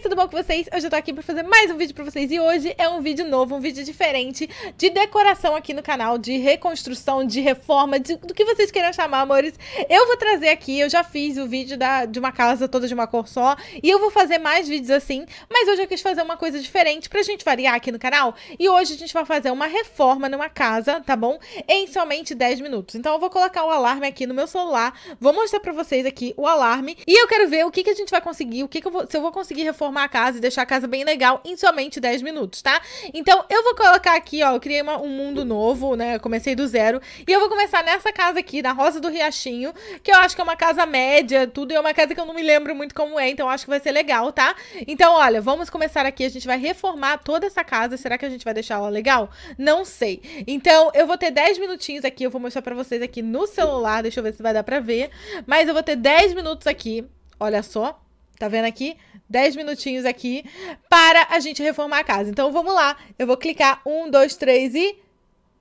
tudo bom com vocês? Hoje eu tô aqui pra fazer mais um vídeo pra vocês e hoje é um vídeo novo, um vídeo diferente de decoração aqui no canal, de reconstrução, de reforma, de, do que vocês queiram chamar, amores. Eu vou trazer aqui, eu já fiz o vídeo da, de uma casa toda de uma cor só e eu vou fazer mais vídeos assim, mas hoje eu quis fazer uma coisa diferente pra gente variar aqui no canal e hoje a gente vai fazer uma reforma numa casa, tá bom? Em somente 10 minutos. Então eu vou colocar o alarme aqui no meu celular, vou mostrar pra vocês aqui o alarme e eu quero ver o que, que a gente vai conseguir, o que, que eu vou, se eu vou conseguir reformar reformar a casa e deixar a casa bem legal em somente 10 minutos, tá? Então eu vou colocar aqui, ó, eu criei uma, um mundo novo, né? Eu comecei do zero. E eu vou começar nessa casa aqui, na Rosa do Riachinho, que eu acho que é uma casa média, tudo. E é uma casa que eu não me lembro muito como é, então acho que vai ser legal, tá? Então, olha, vamos começar aqui. A gente vai reformar toda essa casa. Será que a gente vai deixar ela legal? Não sei. Então, eu vou ter 10 minutinhos aqui. Eu vou mostrar pra vocês aqui no celular. Deixa eu ver se vai dar pra ver. Mas eu vou ter 10 minutos aqui. Olha só Tá vendo aqui? 10 minutinhos aqui para a gente reformar a casa. Então vamos lá. Eu vou clicar. Um, dois, três e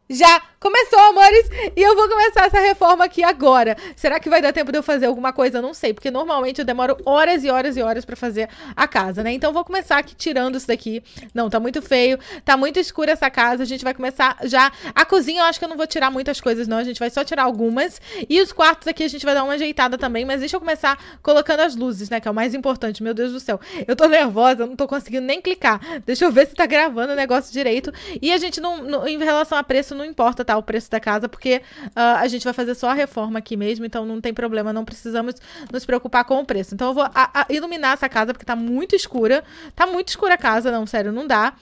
já Começou, amores, e eu vou começar essa reforma aqui agora. Será que vai dar tempo de eu fazer alguma coisa? não sei, porque normalmente eu demoro horas e horas e horas pra fazer a casa, né? Então eu vou começar aqui tirando isso daqui. Não, tá muito feio, tá muito escura essa casa, a gente vai começar já... A cozinha eu acho que eu não vou tirar muitas coisas não, a gente vai só tirar algumas. E os quartos aqui a gente vai dar uma ajeitada também, mas deixa eu começar colocando as luzes, né? Que é o mais importante, meu Deus do céu. Eu tô nervosa, eu não tô conseguindo nem clicar. Deixa eu ver se tá gravando o negócio direito. E a gente não, não em relação a preço, não importa, tá? o preço da casa, porque uh, a gente vai fazer só a reforma aqui mesmo, então não tem problema, não precisamos nos preocupar com o preço. Então eu vou a, a iluminar essa casa, porque tá muito escura. Tá muito escura a casa, não, sério, não dá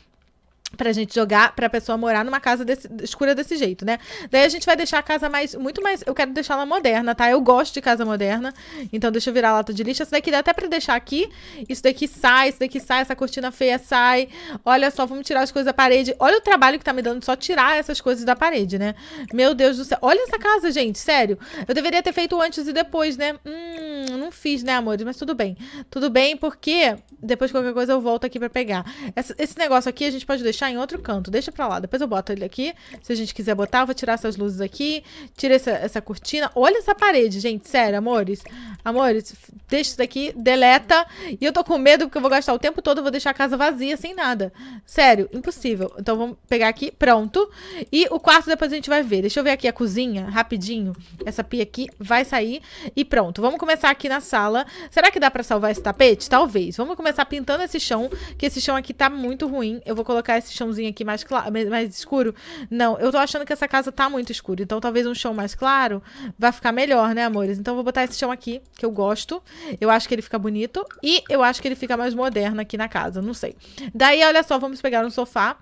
pra gente jogar, pra pessoa morar numa casa desse, escura desse jeito, né? Daí a gente vai deixar a casa mais, muito mais, eu quero deixar ela moderna, tá? Eu gosto de casa moderna, então deixa eu virar a lata de lixo. Isso daqui dá até pra deixar aqui, isso daqui sai, isso daqui sai, essa cortina feia sai. Olha só, vamos tirar as coisas da parede. Olha o trabalho que tá me dando só tirar essas coisas da parede, né? Meu Deus do céu. Olha essa casa, gente, sério. Eu deveria ter feito antes e depois, né? Hum, Hum, não fiz, né, amores? Mas tudo bem. Tudo bem, porque depois qualquer coisa eu volto aqui pra pegar. Essa, esse negócio aqui a gente pode deixar em outro canto. Deixa pra lá. Depois eu boto ele aqui. Se a gente quiser botar, eu vou tirar essas luzes aqui. Tira essa, essa cortina. Olha essa parede, gente. Sério, amores. Amores, deixa isso daqui, deleta. E eu tô com medo porque eu vou gastar o tempo todo, eu vou deixar a casa vazia, sem nada. Sério, impossível. Então vamos pegar aqui, pronto. E o quarto depois a gente vai ver. Deixa eu ver aqui a cozinha, rapidinho. Essa pia aqui vai sair. E pronto, vamos começar aqui aqui na sala. Será que dá pra salvar esse tapete? Talvez. Vamos começar pintando esse chão, que esse chão aqui tá muito ruim. Eu vou colocar esse chãozinho aqui mais, claro, mais escuro. Não, eu tô achando que essa casa tá muito escura, então talvez um chão mais claro vai ficar melhor, né, amores? Então eu vou botar esse chão aqui, que eu gosto. Eu acho que ele fica bonito e eu acho que ele fica mais moderno aqui na casa, não sei. Daí, olha só, vamos pegar um sofá.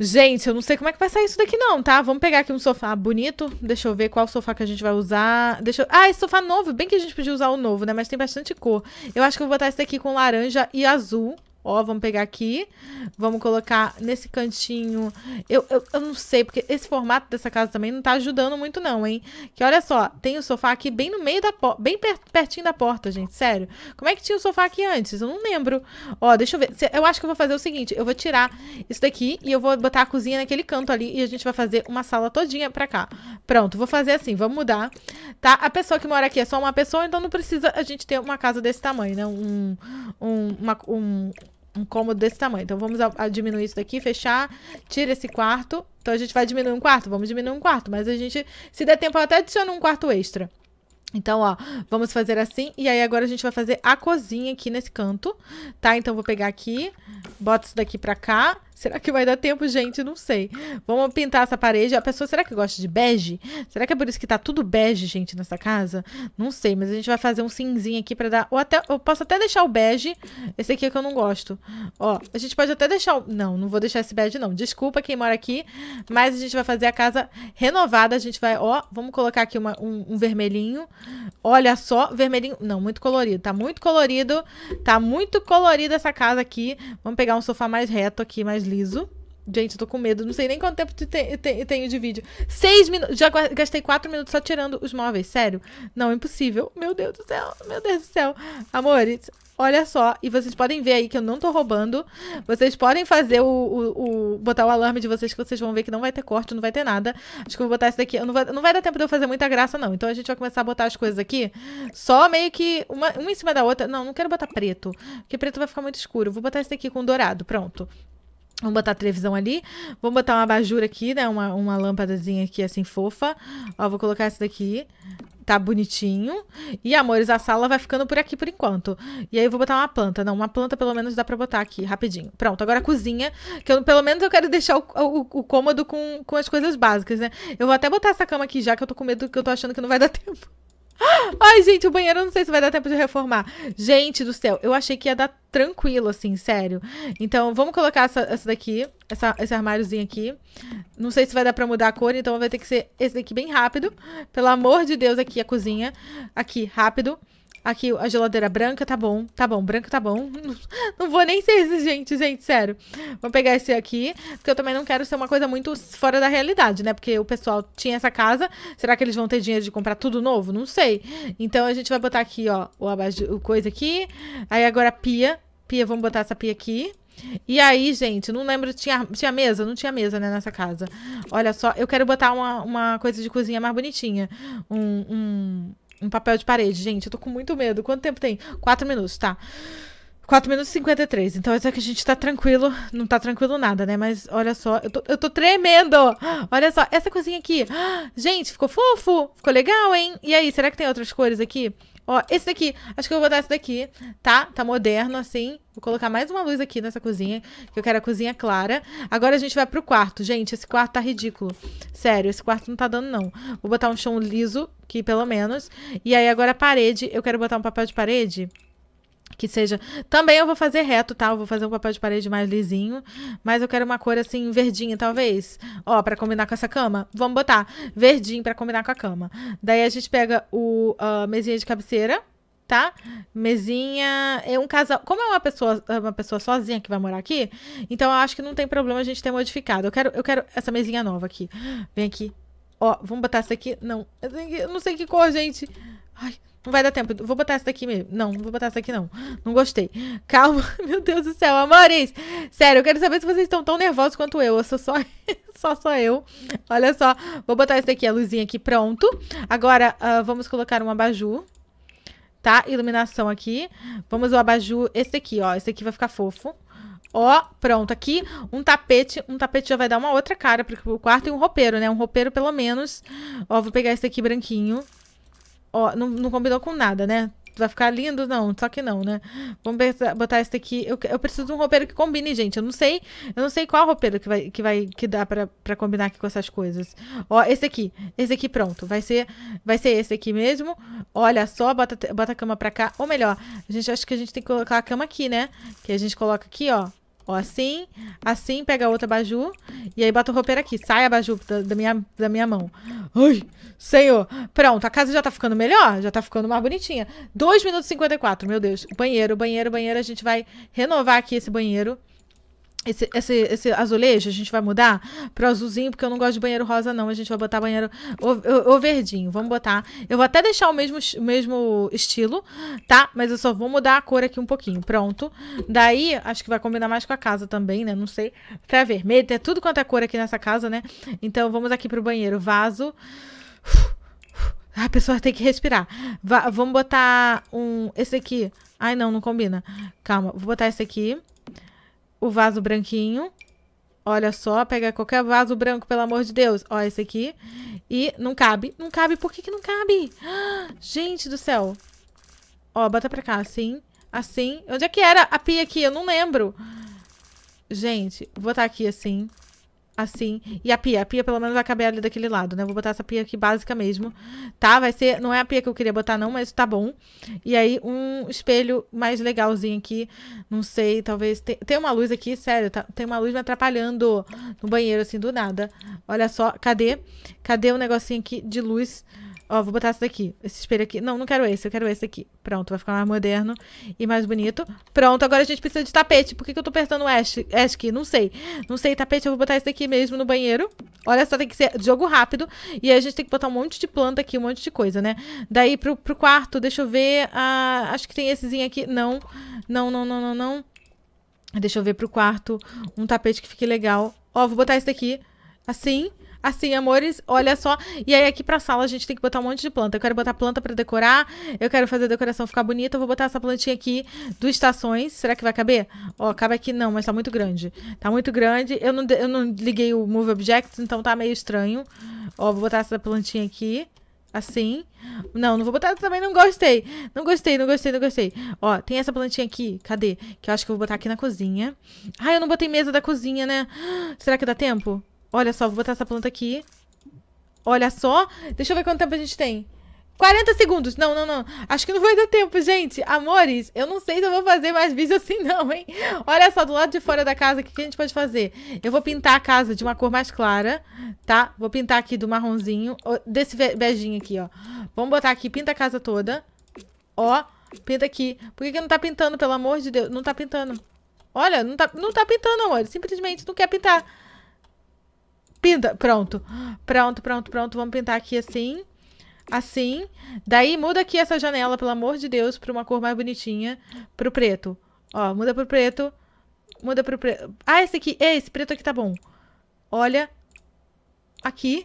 Gente, eu não sei como é que vai sair isso daqui não, tá? Vamos pegar aqui um sofá bonito. Deixa eu ver qual sofá que a gente vai usar. Deixa eu... Ah, esse sofá novo. Bem que a gente podia usar o novo, né? Mas tem bastante cor. Eu acho que eu vou botar esse daqui com laranja e azul. Ó, vamos pegar aqui, vamos colocar nesse cantinho. Eu, eu, eu não sei, porque esse formato dessa casa também não tá ajudando muito não, hein? Que olha só, tem o sofá aqui bem no meio da porta, bem per pertinho da porta, gente, sério. Como é que tinha o sofá aqui antes? Eu não lembro. Ó, deixa eu ver. Eu acho que eu vou fazer o seguinte, eu vou tirar isso daqui e eu vou botar a cozinha naquele canto ali e a gente vai fazer uma sala todinha pra cá. Pronto, vou fazer assim, vamos mudar, tá? A pessoa que mora aqui é só uma pessoa, então não precisa a gente ter uma casa desse tamanho, né? Um, um, uma, um um cômodo desse tamanho. Então vamos a, a diminuir isso daqui, fechar, tira esse quarto. Então a gente vai diminuir um quarto, vamos diminuir um quarto, mas a gente, se der tempo, eu até adiciono um quarto extra. Então, ó, vamos fazer assim, e aí agora a gente vai fazer a cozinha aqui nesse canto, tá? Então, vou pegar aqui, boto isso daqui pra cá, Será que vai dar tempo, gente? Não sei. Vamos pintar essa parede. A pessoa, será que gosta de bege? Será que é por isso que tá tudo bege, gente, nessa casa? Não sei, mas a gente vai fazer um cinzinho aqui pra dar... Ou até... Eu posso até deixar o bege. Esse aqui é que eu não gosto. Ó, a gente pode até deixar o... Não, não vou deixar esse bege, não. Desculpa quem mora aqui, mas a gente vai fazer a casa renovada. A gente vai... Ó, vamos colocar aqui uma, um, um vermelhinho. Olha só, vermelhinho... Não, muito colorido. Tá muito colorido. Tá muito colorida essa casa aqui. Vamos pegar um sofá mais reto aqui, mais deslizo. Gente, eu tô com medo. Não sei nem quanto tempo te, te, te, tenho de vídeo. Seis minutos. Já gastei quatro minutos só tirando os móveis. Sério? Não, impossível. Meu Deus do céu. Meu Deus do céu. Amores, olha só. E vocês podem ver aí que eu não tô roubando. Vocês podem fazer o, o, o, Botar o alarme de vocês que vocês vão ver que não vai ter corte, não vai ter nada. Acho que eu vou botar isso daqui. Eu não, não vai dar tempo de eu fazer muita graça, não. Então a gente vai começar a botar as coisas aqui. Só meio que uma, uma em cima da outra. Não, não quero botar preto. Porque preto vai ficar muito escuro. Vou botar isso daqui com dourado. Pronto. Vamos botar a televisão ali. Vamos botar uma abajur aqui, né? Uma, uma lâmpadazinha aqui, assim, fofa. Ó, vou colocar essa daqui. Tá bonitinho. E, amores, a sala vai ficando por aqui por enquanto. E aí eu vou botar uma planta. Não, uma planta pelo menos dá pra botar aqui, rapidinho. Pronto, agora a cozinha. Que eu, pelo menos eu quero deixar o, o, o cômodo com, com as coisas básicas, né? Eu vou até botar essa cama aqui já, que eu tô com medo, que eu tô achando que não vai dar tempo. Ai, gente, o banheiro não sei se vai dar tempo de reformar. Gente do céu, eu achei que ia dar tranquilo, assim, sério. Então, vamos colocar essa, essa daqui, essa, esse armáriozinho aqui. Não sei se vai dar pra mudar a cor, então vai ter que ser esse daqui bem rápido. Pelo amor de Deus, aqui a cozinha. Aqui, rápido. Rápido. Aqui, a geladeira branca, tá bom. Tá bom, branca tá bom. Não vou nem ser exigente, gente, sério. Vou pegar esse aqui, porque eu também não quero ser uma coisa muito fora da realidade, né? Porque o pessoal tinha essa casa. Será que eles vão ter dinheiro de comprar tudo novo? Não sei. Então, a gente vai botar aqui, ó, o, abaj o coisa aqui. Aí, agora, pia. Pia, vamos botar essa pia aqui. E aí, gente, não lembro, tinha, tinha mesa? Não tinha mesa, né, nessa casa. Olha só, eu quero botar uma, uma coisa de cozinha mais bonitinha. Um, um, um papel de parede, gente. Eu tô com muito medo. Quanto tempo tem? Quatro minutos, tá. 4 minutos e 53. Então é só que a gente tá tranquilo. Não tá tranquilo nada, né? Mas olha só, eu tô, eu tô tremendo. Olha só, essa coisinha aqui. Gente, ficou fofo? Ficou legal, hein? E aí, será que tem outras cores aqui? Ó, esse daqui. Acho que eu vou botar esse daqui, tá? Tá moderno, assim. Vou colocar mais uma luz aqui nessa cozinha, que eu quero a cozinha clara. Agora a gente vai pro quarto. Gente, esse quarto tá ridículo. Sério, esse quarto não tá dando, não. Vou botar um chão liso, que pelo menos. E aí agora a parede. Eu quero botar um papel de parede que seja. Também eu vou fazer reto, tá? Eu vou fazer um papel de parede mais lisinho, mas eu quero uma cor assim verdinha, talvez. Ó, para combinar com essa cama, vamos botar verdinho para combinar com a cama. Daí a gente pega o uh, mesinha de cabeceira, tá? Mesinha, é um casal. Como é uma pessoa, é uma pessoa sozinha que vai morar aqui, então eu acho que não tem problema a gente ter modificado. Eu quero, eu quero essa mesinha nova aqui. Vem aqui. Ó, vamos botar essa aqui? Não, eu não sei que cor, gente. Ai, não vai dar tempo. Vou botar essa daqui mesmo. Não, não vou botar essa daqui, não. Não gostei. Calma. Meu Deus do céu. Amores, sério, eu quero saber se vocês estão tão nervosos quanto eu. Eu sou só, só, só eu. Olha só. Vou botar essa daqui, a luzinha aqui, pronto. Agora, uh, vamos colocar um abajur. Tá? Iluminação aqui. Vamos o abajur, esse aqui, ó. Esse aqui vai ficar fofo. Ó, pronto, aqui um tapete, um tapete já vai dar uma outra cara pro quarto e um roupeiro, né? Um roupeiro pelo menos. Ó, vou pegar esse aqui branquinho. Ó, não, não combinou com nada, né? Vai ficar lindo? Não, só que não, né? Vamos botar esse aqui Eu, eu preciso de um roupeiro que combine, gente. Eu não sei, eu não sei qual roupeiro que vai que vai que dá para combinar aqui com essas coisas. Ó, esse aqui. Esse aqui pronto. Vai ser vai ser esse aqui mesmo. Olha só, bota bota a cama para cá, ou melhor, a gente acho que a gente tem que colocar a cama aqui, né? Que a gente coloca aqui, ó. Ó, assim, assim, pega a outra baju E aí bota o roupeiro aqui. Sai a abajur da, da, minha, da minha mão. Ai, senhor. Pronto, a casa já tá ficando melhor. Já tá ficando mais bonitinha. 2 minutos e 54. Meu Deus. Banheiro, banheiro, banheiro. A gente vai renovar aqui esse banheiro. Esse, esse, esse, azulejo a gente vai mudar pro azulzinho, porque eu não gosto de banheiro rosa, não. A gente vai botar banheiro ou, verdinho. Vamos botar. Eu vou até deixar o mesmo, mesmo estilo, tá? Mas eu só vou mudar a cor aqui um pouquinho. Pronto. Daí, acho que vai combinar mais com a casa também, né? Não sei. Pra vermelho, tem tudo quanto é cor aqui nessa casa, né? Então, vamos aqui pro banheiro. Vaso. A pessoa tem que respirar. Va vamos botar um... Esse aqui. Ai, não, não combina. Calma. Vou botar esse aqui o vaso branquinho. Olha só, pega qualquer vaso branco, pelo amor de Deus. Ó, esse aqui. E não cabe. Não cabe. Por que, que não cabe? gente do céu. Ó, bota pra cá. Assim, assim. Onde é que era a pia aqui? Eu não lembro. Gente, vou botar aqui assim assim. E a pia. A pia, pelo menos, vai caber ali daquele lado, né? Vou botar essa pia aqui básica mesmo, tá? Vai ser... Não é a pia que eu queria botar, não, mas tá bom. E aí, um espelho mais legalzinho aqui. Não sei, talvez... tem Tem uma luz aqui, sério. Tá... Tem uma luz me atrapalhando no banheiro, assim, do nada. Olha só. Cadê? Cadê o um negocinho aqui de luz... Ó, vou botar esse daqui, esse espelho aqui. Não, não quero esse, eu quero esse aqui. Pronto, vai ficar mais moderno e mais bonito. Pronto, agora a gente precisa de tapete. Por que, que eu tô apertando o ash, ash aqui? Não sei. Não sei, tapete, eu vou botar esse daqui mesmo no banheiro. Olha só, tem que ser jogo rápido. E aí a gente tem que botar um monte de planta aqui, um monte de coisa, né? Daí pro, pro quarto, deixa eu ver. Ah, acho que tem essezinho aqui. Não, não, não, não, não, não. Deixa eu ver pro quarto um tapete que fique legal. Ó, vou botar esse daqui assim. Assim, amores, olha só. E aí aqui pra sala a gente tem que botar um monte de planta. Eu quero botar planta pra decorar, eu quero fazer a decoração ficar bonita. Eu vou botar essa plantinha aqui do Estações. Será que vai caber? Ó, cabe aqui não, mas tá muito grande. Tá muito grande. Eu não, eu não liguei o Move Objects, então tá meio estranho. Ó, vou botar essa plantinha aqui. Assim. Não, não vou botar também, não gostei. Não gostei, não gostei, não gostei. Ó, tem essa plantinha aqui. Cadê? Que eu acho que eu vou botar aqui na cozinha. Ah, eu não botei mesa da cozinha, né? Será que dá tempo? Olha só, vou botar essa planta aqui. Olha só. Deixa eu ver quanto tempo a gente tem. 40 segundos. Não, não, não. Acho que não vai dar tempo, gente. Amores, eu não sei se eu vou fazer mais vídeo assim não, hein? Olha só, do lado de fora da casa, o que, que a gente pode fazer? Eu vou pintar a casa de uma cor mais clara, tá? Vou pintar aqui do marronzinho, desse beijinho aqui, ó. Vamos botar aqui, pinta a casa toda. Ó, pinta aqui. Por que, que não tá pintando, pelo amor de Deus? Não tá pintando. Olha, não tá, não tá pintando, amor. Simplesmente não quer pintar. Pinta, pronto. Pronto, pronto, pronto. Vamos pintar aqui assim. Assim. Daí muda aqui essa janela, pelo amor de Deus, pra uma cor mais bonitinha. Pro preto. Ó, muda pro preto. Muda pro preto. Ah, esse aqui. É esse preto aqui tá bom. Olha. Aqui.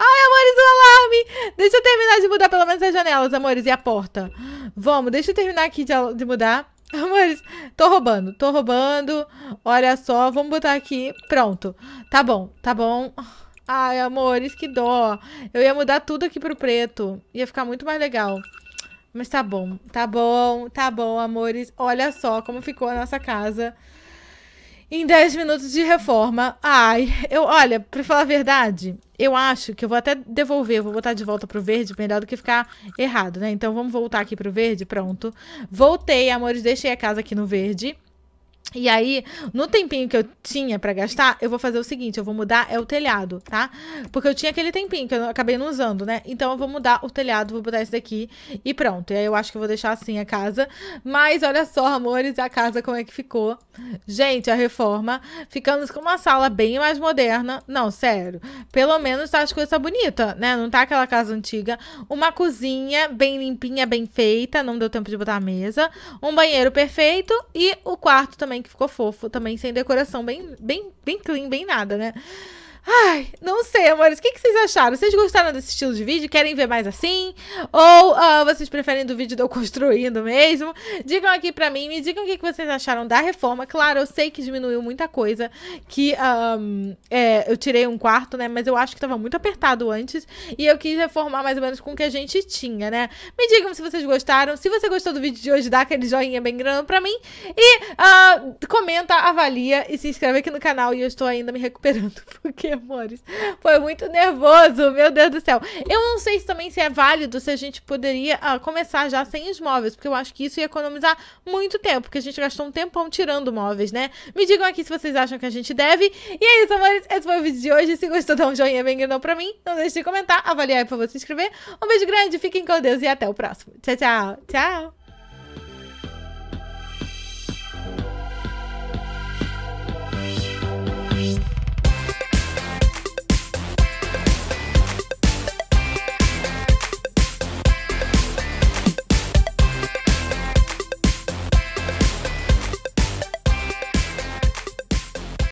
Ai, amores, o alarme! Deixa eu terminar de mudar pelo menos as janelas, amores, e a porta. Vamos, deixa eu terminar aqui de, de mudar. Amores, tô roubando, tô roubando. Olha só, vamos botar aqui. Pronto. Tá bom, tá bom. Ai, amores, que dó. Eu ia mudar tudo aqui pro preto. Ia ficar muito mais legal. Mas tá bom, tá bom, tá bom, amores. Olha só como ficou a nossa casa. Em 10 minutos de reforma. Ai, eu, olha, pra falar a verdade, eu acho que eu vou até devolver, vou botar de volta pro verde, melhor do que ficar errado, né? Então vamos voltar aqui pro verde, pronto. Voltei, amores, deixei a casa aqui no verde. E aí, no tempinho que eu tinha para gastar, eu vou fazer o seguinte, eu vou mudar é o telhado, tá? Porque eu tinha aquele tempinho que eu acabei não usando, né? Então eu vou mudar o telhado, vou botar esse daqui e pronto. E aí eu acho que eu vou deixar assim a casa. Mas olha só, amores, a casa como é que ficou. Gente, a reforma, ficamos com uma sala bem mais moderna. Não, sério. Pelo menos tá as coisas bonitas, né? Não tá aquela casa antiga. Uma cozinha bem limpinha, bem feita, não deu tempo de botar a mesa. Um banheiro perfeito e o quarto também que ficou fofo também, sem decoração, bem, bem, bem clean, bem nada, né? Ai, não sei, amores. O que, que, vocês acharam? Vocês gostaram desse estilo de vídeo? Querem ver mais assim? Ou uh, vocês preferem do vídeo do eu construindo mesmo? Digam aqui pra mim, me digam o que, que vocês acharam da reforma. Claro, eu sei que diminuiu muita coisa, que um, é, eu tirei um quarto, né? Mas eu acho que tava muito apertado antes e eu quis reformar mais ou menos com o que a gente tinha, né? Me digam se vocês gostaram. Se você gostou do vídeo de hoje, dá aquele joinha bem grande pra mim. E uh, comenta, avalia e se inscreve aqui no canal. E eu estou ainda me recuperando, porque Amores, Foi muito nervoso, meu Deus do céu. Eu não sei se, também se é válido se a gente poderia ah, começar já sem os móveis, porque eu acho que isso ia economizar muito tempo, porque a gente gastou um tempão tirando móveis, né? Me digam aqui se vocês acham que a gente deve. E é isso, amores. Esse foi o vídeo de hoje. Se gostou, dá um joinha bem grandão pra mim. Não deixe de comentar, avaliar e pra você se inscrever. Um beijo grande, fiquem com Deus e até o próximo. Tchau, tchau. Tchau.